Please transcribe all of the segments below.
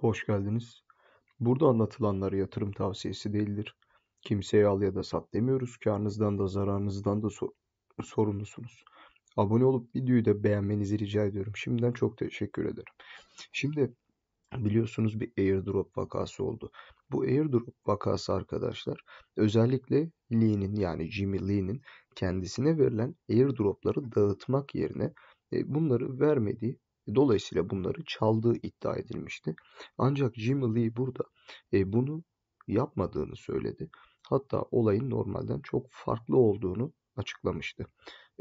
Hoş geldiniz. Burada anlatılanlar yatırım tavsiyesi değildir. Kimseye al ya da sat demiyoruz. Karnınızdan da zararınızdan da sor sorumlusunuz. Abone olup videoyu da beğenmenizi rica ediyorum. Şimdiden çok teşekkür ederim. Şimdi biliyorsunuz bir airdrop vakası oldu. Bu airdrop vakası arkadaşlar özellikle Lee'nin yani Jimmy Lee'nin kendisine verilen airdropları dağıtmak yerine e, bunları vermediği Dolayısıyla bunları çaldığı iddia edilmişti. Ancak Jim Lee burada e, bunu yapmadığını söyledi. Hatta olayın normalden çok farklı olduğunu açıklamıştı.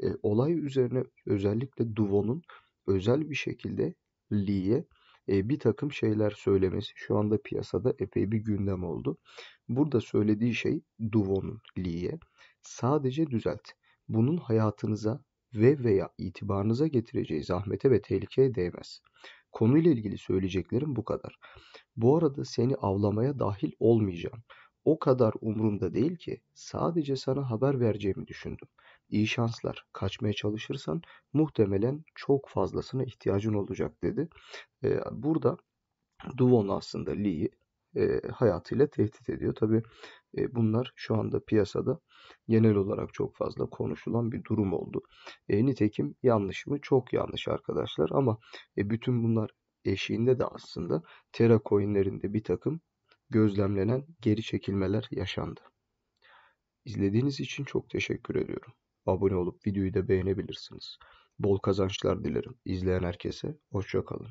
E, olay üzerine özellikle Duvon'un özel bir şekilde Lee'ye e, bir takım şeyler söylemesi şu anda piyasada epey bir gündem oldu. Burada söylediği şey Duvon'un Lee'ye sadece düzelt. Bunun hayatınıza ve veya itibarınıza getireceği zahmete ve tehlikeye değmez. Konuyla ilgili söyleyeceklerim bu kadar. Bu arada seni avlamaya dahil olmayacağım. O kadar umurumda değil ki sadece sana haber vereceğimi düşündüm. İyi şanslar. Kaçmaya çalışırsan muhtemelen çok fazlasına ihtiyacın olacak dedi. Ee, burada Duvon aslında Lee'yi e, hayatıyla tehdit ediyor. Tabii. E, bunlar şu anda piyasada genel olarak çok fazla konuşulan bir durum oldu. E, nitekim yanlış mı? Çok yanlış arkadaşlar ama e, bütün bunlar eşiğinde de aslında Terra coinlerinde bir takım gözlemlenen geri çekilmeler yaşandı. İzlediğiniz için çok teşekkür ediyorum. Abone olup videoyu da beğenebilirsiniz. Bol kazançlar dilerim. İzleyen herkese hoşçakalın.